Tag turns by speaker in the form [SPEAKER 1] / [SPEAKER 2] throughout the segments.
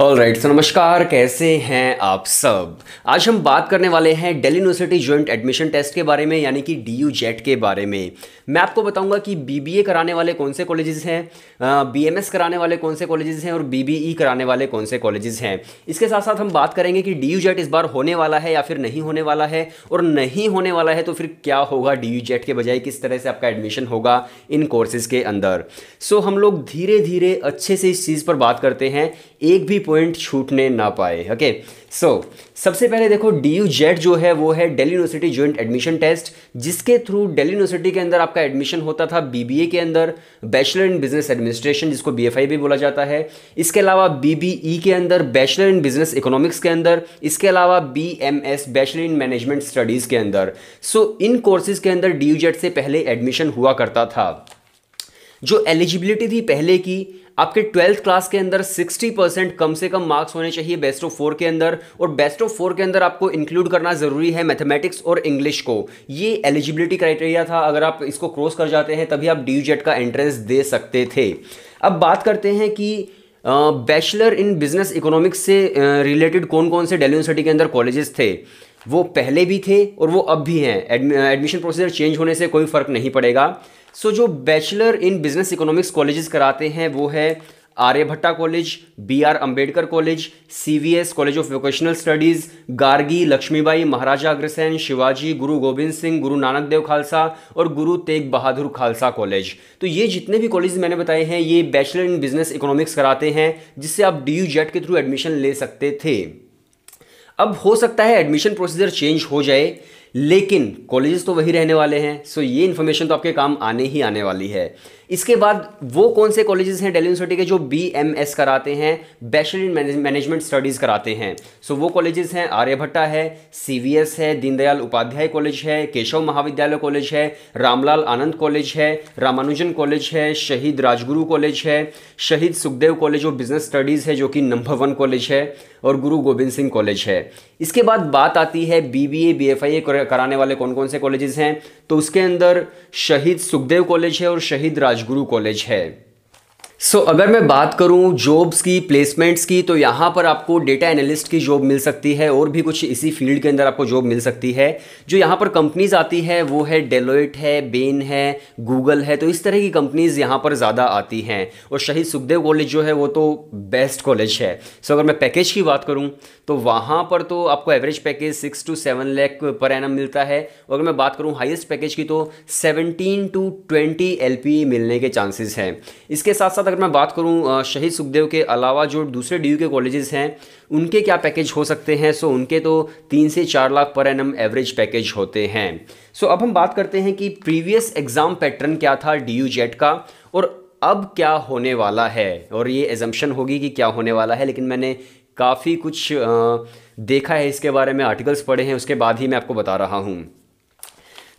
[SPEAKER 1] All right sir नमस्कार कैसे हैं आप सब आज हम बात करने वाले हैं Delhi university joint admission test के बारे में यानी कि डी यू जेट के बारे में मैं आपको बताऊंगा कि बी बी ए कराने वाले कौन से कॉलेजेस हैं बी एम एस कराने वाले कौन से कॉलेजेस हैं और बी बी ई कराने वाले कौन से कॉलेजेस हैं इसके साथ साथ हम बात करेंगे कि डी यू जेट इस बार होने वाला है या फिर नहीं होने वाला है और नहीं होने वाला है तो फिर क्या होगा डी यू जेट के बजाय किस तरह से आपका एडमिशन होगा इन कोर्सेज़ के अंदर सो हम लोग धीरे धीरे अच्छे से इस चीज़ पर बात करते हैं एक भी पॉइंट छूटने ना पाए ओके सो सबसे पहले देखो डी यू जेड जो है वो है Delhi university joint admission test जिसके थ्रू डेली यूनिवर्सिटी के अंदर आपका एडमिशन होता था बीबीए के अंदर बैचलर इन बिजनेस एडमिनिस्ट्रेशन जिसको बीएफआई भी बोला जाता है इसके अलावा बीबीई e के अंदर बैचलर इन बिजनेस इकोनॉमिक्स के अंदर इसके अलावा B M S bachelor in management studies के अंदर सो so, इन कोर्सेज के अंदर डी यू से पहले एडमिशन हुआ करता था जो एलिजिबिलिटी थी पहले की आपके ट्वेल्थ क्लास के अंदर 60 परसेंट कम से कम मार्क्स होने चाहिए बेस्ट ऑफ फोर के अंदर और बेस्ट ऑफ फोर के अंदर आपको इंक्लूड करना ज़रूरी है मैथमेटिक्स और इंग्लिश को ये एलिजिबिलिटी क्राइटेरिया था अगर आप इसको क्रॉस कर जाते हैं तभी आप डी e का एंट्रेंस दे सकते थे अब बात करते हैं कि बैचलर इन बिजनेस इकोनॉमिक्स से रिलेटेड कौन कौन से डेली यूनिवर्सिटी के अंदर कॉलेजेस थे वो पहले भी थे और वो अब भी हैं एडमिशन प्रोसीजर चेंज होने से कोई फ़र्क नहीं पड़ेगा सो so, जो bachelor in business economics colleges कराते हैं वो है Aryabhatta college B R Ambedkar college C V S college of vocational studies Gargi Laxmibai Maharaja Agrasen Shivaji Guru Gobind Singh गुरु नानक देव खालसा और गुरु तेग बहादुर खालसा कॉलेज तो ये जितने भी कॉलेज मैंने बताए हैं ये बैचलर इन बिजनेस इकोनॉमिक्स कराते हैं जिससे आप डी यू जेट के थ्रू एडमिशन ले सकते थे अब हो सकता है एडमिशन प्रोसीजर चेंज हो जाए लेकिन कॉलेजेस तो वही रहने वाले हैं सो ये इन्फॉर्मेशन तो आपके काम आने ही आने वाली है इसके बाद वो कौन से कॉलेजेस हैं दिल्ली यूनिवर्सिटी के जो बीएमएस कराते हैं बैचलर इन मैनेजमेंट स्टडीज़ कराते हैं सो so, वो कॉलेजेस हैं आर्यभट्टा है सीवीएस है दीनदयाल उपाध्याय कॉलेज है केशव महाविद्यालय कॉलेज है रामलाल आनंद कॉलेज है रामानुजन कॉलेज है शहीद राजगुरु कॉलेज है Shaheed Sukhdev college of business studies है जो कि नंबर वन कॉलेज है और गुरु गोविंद सिंह कॉलेज है इसके बाद बात आती है B B B A F I A कराने वाले कौन कौन से कॉलेजेस हैं तो उसके अंदर शहीद सुखदेव कॉलेज है और शहीद राज College o College Heavy. सो so, अगर मैं बात करूं जॉब्स की प्लेसमेंट्स की तो यहाँ पर आपको डेटा एनालिस्ट की जॉब मिल सकती है और भी कुछ इसी फील्ड के अंदर आपको जॉब मिल सकती है जो यहाँ पर कंपनीज आती है वो है डेलोइट है बेन है गूगल है तो इस तरह की कंपनीज़ यहाँ पर ज़्यादा आती हैं और शहीद सुखदेव कॉलेज जो है वो तो बेस्ट कॉलेज है सो so, अगर मैं पैकेज की बात करूँ तो वहाँ पर तो आपको average package six to seven lakh per annum मिलता है और अगर मैं बात करूँ हाइस्ट पैकेज की तो सेवनटीन टू ट्वेंटी एल मिलने के चांसेस हैं इसके साथ साथ साथ अगर मैं बात करूं शहीद सुखदेव के अलावा जो दूसरे डी के कॉलेजेस हैं उनके क्या पैकेज हो सकते हैं सो उनके तो तीन से चार लाख पर एन एवरेज पैकेज होते हैं सो अब हम बात करते हैं कि प्रीवियस एग्ज़ाम पैटर्न क्या था डी यू e का और अब क्या होने वाला है और ये एजम्पन होगी कि क्या होने वाला है लेकिन मैंने काफ़ी कुछ देखा है इसके बारे में आर्टिकल्स पढ़े हैं उसके बाद ही मैं आपको बता रहा हूँ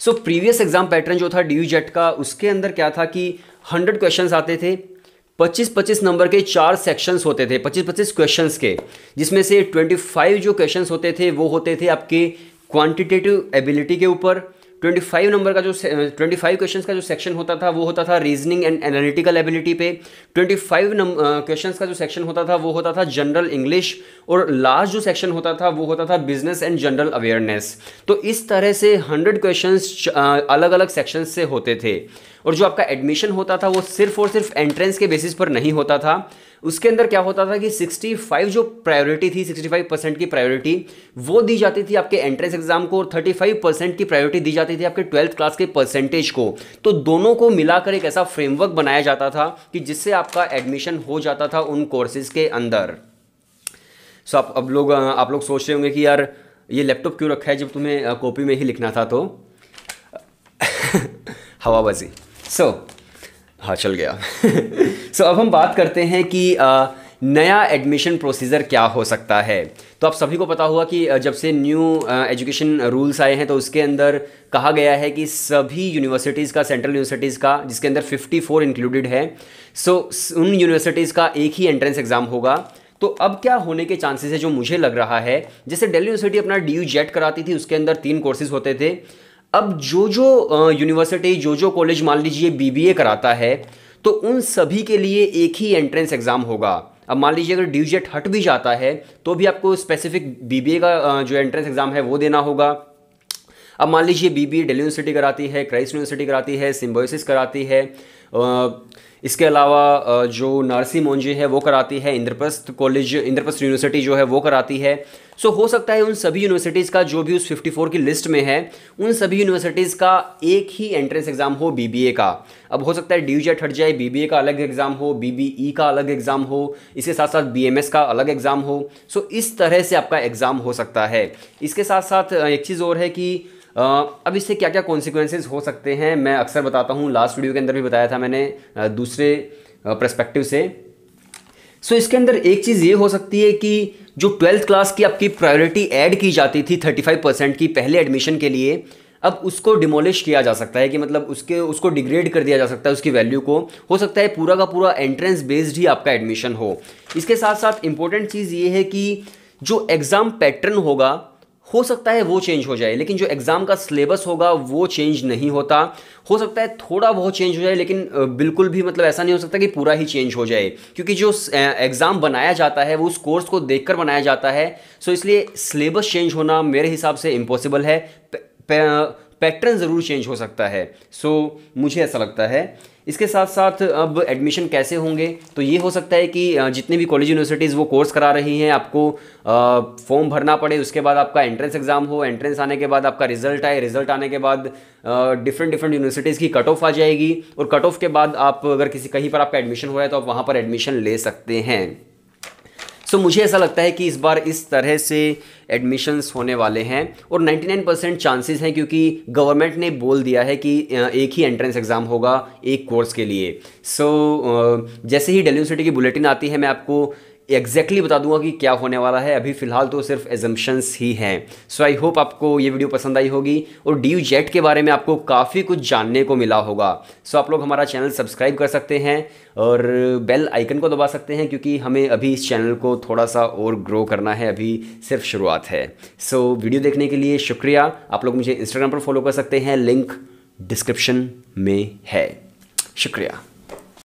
[SPEAKER 1] सो प्रीवियस एग्ज़ाम पैटर्न जो था डी e का उसके अंदर क्या था कि हंड्रेड क्वेश्चंस आते थे पच्चीस पच्चीस नंबर के चार सेक्शंस होते थे पच्चीस पच्चीस क्वेश्चंस के जिसमें से ट्वेंटी फाइव जो क्वेश्चंस होते थे वो होते थे आपके क्वांटिटेटिव एबिलिटी के ऊपर ट्वेंटी फाइव नंबर का जो ट्वेंटी फाइव क्वेश्चन का जो सेक्शन होता था वो होता था रीजनिंग एंड एनालिटिकल एबिलिटी पे ट्वेंटी फाइव क्वेश्चन का जो सेक्शन होता था वो होता था जनरल इंग्लिश और लास्ट जो सेक्शन होता था वो होता था बिजनेस एंड जनरल अवेयरनेस तो इस तरह से हंड्रेड क्वेश्चन अलग अलग सेक्शन से होते थे और जो आपका एडमिशन होता था वो सिर्फ और सिर्फ एंट्रेंस के बेसिस पर नहीं होता था उसके अंदर क्या होता था कि 65 जो प्रायोरिटी थी 65 परसेंट की प्रायोरिटी वो दी जाती थी आपके एंट्रेंस एग्जाम को और 35 परसेंट की प्रायोरिटी दी जाती थी आपके ट्वेल्थ क्लास के परसेंटेज को तो दोनों को मिलाकर एक ऐसा फ्रेमवर्क बनाया जाता था कि जिससे आपका एडमिशन हो जाता था उन कोर्सेज के अंदर सो आप अब लोग आप लोग सोच रहे होंगे कि यार ये लैपटॉप क्यों रखा है जब तुम्हें कॉपी में ही लिखना था तो हवाबाजी सो so, हाँ चल गया सो so, अब हम बात करते हैं कि आ, नया एडमिशन प्रोसीजर क्या हो सकता है तो आप सभी को पता हुआ कि जब से न्यू एजुकेशन रूल्स आए हैं तो उसके अंदर कहा गया है कि सभी यूनिवर्सिटीज़ का सेंट्रल यूनिवर्सिटीज़ का जिसके अंदर 54 इंक्लूडेड है सो so, उन यूनिवर्सिटीज़ का एक ही एंट्रेंस एग्ज़ाम होगा तो अब क्या होने के चांसेस है जो मुझे लग रहा है जैसे दिल्ली यूनिवर्सिटी अपना डी जेट e कराती थी उसके अंदर तीन कोर्सेज होते थे अब जो जो यूनिवर्सिटी जो जो कॉलेज मान लीजिए बीबीए कराता है तो उन सभी के लिए एक ही एंट्रेंस एग्ज़ाम होगा अब मान लीजिए अगर ड्यूजेट हट भी जाता है तो भी आपको स्पेसिफिक बीबीए का जो एंट्रेंस एग्ज़ाम है वो देना होगा अब मान लीजिए बीबीए दिल्ली यूनिवर्सिटी कराती है क्राइस्ट यूनिवर्सिटी कराती है सिम्बोसिस कराती है आ, इसके अलावा जो नारसी मोंजी है वो कराती है इंद्रप्रस्थ कॉलेज इंद्रप्रस्थ यूनिवर्सिटी जो है वो कराती है सो हो सकता है उन सभी यूनिवर्सिटीज़ का जो भी उस 54 की लिस्ट में है उन सभी यूनिवर्सिटीज़ का एक ही एंट्रेंस एग्ज़ाम हो बी का अब हो सकता है डी जेट हट जाए बी का अलग एग्ज़ाम हो बी e का अलग एग्ज़ाम हो इसके साथ साथ बी का अलग एग्ज़ाम हो सो इस तरह से आपका एग्ज़ाम हो सकता है इसके साथ साथ एक चीज़ और है कि अब इससे क्या क्या कॉन्सिक्वेंसेज हो सकते हैं मैं अक्सर बताता हूँ लास्ट वीडियो के अंदर भी बताया था मैंने दूसरे प्रस्पेक्टिव से सो so, इसके अंदर एक चीज़ ये हो सकती है कि जो ट्वेल्थ क्लास की आपकी प्रायोरिटी ऐड की जाती थी थर्टी फाइव परसेंट की पहले एडमिशन के लिए अब उसको डिमोलिश किया जा सकता है कि मतलब उसके उसको डिग्रेड कर दिया जा सकता है उसकी वैल्यू को हो सकता है पूरा का पूरा एंट्रेंस बेस्ड ही आपका एडमिशन हो इसके साथ साथ इम्पोर्टेंट चीज़ ये है कि जो एग्ज़ाम पैटर्न होगा हो सकता है वो चेंज हो जाए लेकिन जो एग्ज़ाम का सिलेबस होगा वो चेंज नहीं होता हो सकता है थोड़ा बहुत चेंज हो जाए लेकिन बिल्कुल भी मतलब ऐसा नहीं हो सकता कि पूरा ही चेंज हो जाए क्योंकि जो एग्ज़ाम बनाया जाता है वो उस कोर्स को देखकर बनाया जाता है सो इसलिए सिलेबस चेंज होना मेरे हिसाब से इम्पॉसिबल है पे, पे, पैटर्न ज़रूर चेंज हो सकता है सो so, मुझे ऐसा लगता है इसके साथ साथ अब एडमिशन कैसे होंगे तो ये हो सकता है कि जितने भी कॉलेज यूनिवर्सिटीज़ वो कोर्स करा रही हैं आपको फॉर्म भरना पड़े उसके बाद आपका एंट्रेंस एग्ज़ाम हो एंट्रेंस आने के बाद आपका रिजल्ट आए रिजल्ट आने के बाद डिफरेंट डिफरेंट यूनिवर्सिटीज़ की कट ऑफ आ जाएगी और कट ऑफ के बाद आप अगर किसी कहीं पर आपका एडमिशन हुआ है तो आप वहाँ पर एडमिशन ले सकते हैं सो so, मुझे ऐसा लगता है कि इस बार इस तरह से एडमिशन्स होने वाले हैं और 99 परसेंट चांसेज़ हैं क्योंकि गवर्नमेंट ने बोल दिया है कि एक ही एंट्रेंस एग्ज़ाम होगा एक कोर्स के लिए सो so, जैसे ही डेली यूनिवर्सिटी की बुलेटिन आती है मैं आपको एग्जैक्टली बता दूंगा कि क्या होने वाला है अभी फ़िलहाल तो सिर्फ एजम्पन्स ही हैं सो आई होप आपको ये वीडियो पसंद आई होगी और डी जेट के बारे में आपको काफ़ी कुछ जानने को मिला होगा सो so, आप लोग हमारा चैनल सब्सक्राइब कर सकते हैं और बेल आइकन को दबा सकते हैं क्योंकि हमें अभी इस चैनल को थोड़ा सा और ग्रो करना है अभी सिर्फ शुरुआत है सो so, वीडियो देखने के लिए शुक्रिया आप लोग मुझे इंस्टाग्राम पर फॉलो कर सकते हैं लिंक डिस्क्रिप्शन में है शुक्रिया